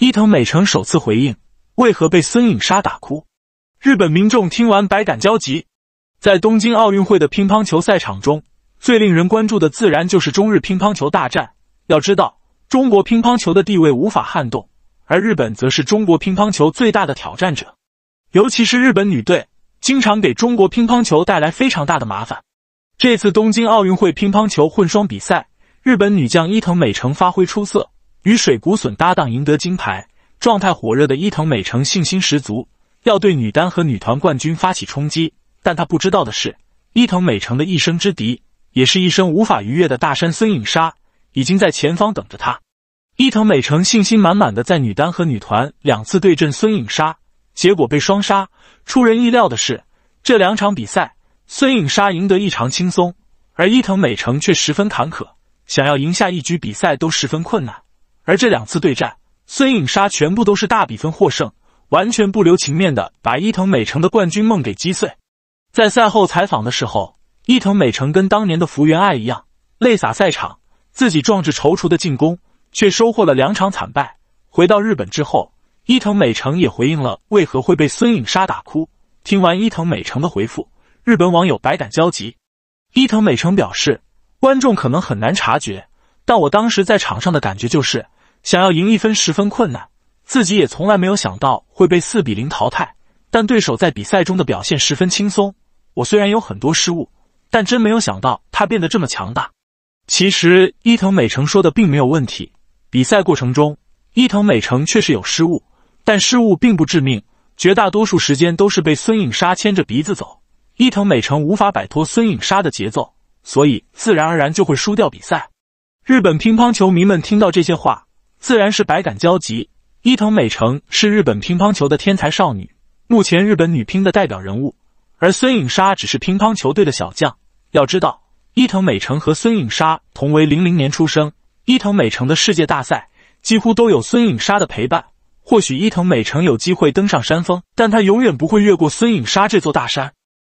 伊藤美诚首次回应为何被孙颖莎打哭，日本民众听完百感交集。在东京奥运会的乒乓球赛场中，最令人关注的自然就是中日乒乓球大战。要知道，中国乒乓球的地位无法撼动，而日本则是中国乒乓球最大的挑战者，尤其是日本女队，经常给中国乒乓球带来非常大的麻烦。这次东京奥运会乒乓球混双比赛，日本女将伊藤美诚发挥出色。与水谷隼搭档赢得金牌，状态火热的伊藤美诚信心十足，要对女单和女团冠军发起冲击。但他不知道的是，伊藤美诚的一生之敌，也是一生无法逾越的大山孙颖莎，已经在前方等着他。伊藤美诚信心满满的在女单和女团两次对阵孙颖莎，结果被双杀。出人意料的是，这两场比赛孙颖莎赢得异常轻松，而伊藤美诚却十分坎坷，想要赢下一局比赛都十分困难。而这两次对战，孙颖莎全部都是大比分获胜，完全不留情面的把伊藤美诚的冠军梦给击碎。在赛后采访的时候，伊藤美诚跟当年的福原爱一样，泪洒赛场，自己壮志踌躇的进攻，却收获了两场惨败。回到日本之后，伊藤美诚也回应了为何会被孙颖莎打哭。听完伊藤美诚的回复，日本网友百感交集。伊藤美诚表示，观众可能很难察觉，但我当时在场上的感觉就是。想要赢一分十分困难，自己也从来没有想到会被四比零淘汰。但对手在比赛中的表现十分轻松。我虽然有很多失误，但真没有想到他变得这么强大。其实伊藤美诚说的并没有问题。比赛过程中，伊藤美诚确实有失误，但失误并不致命。绝大多数时间都是被孙颖莎牵着鼻子走，伊藤美诚无法摆脱孙颖莎的节奏，所以自然而然就会输掉比赛。日本乒乓球迷们听到这些话。自然是百感交集。伊藤美诚是日本乒乓球的天才少女，目前日本女乒的代表人物，而孙颖莎只是乒乓球队的小将。要知道，伊藤美诚和孙颖莎同为零零年出生，伊藤美诚的世界大赛几乎都有孙颖莎的陪伴。或许伊藤美诚有机会登上山峰，但她永远不会越过孙颖莎这座大山。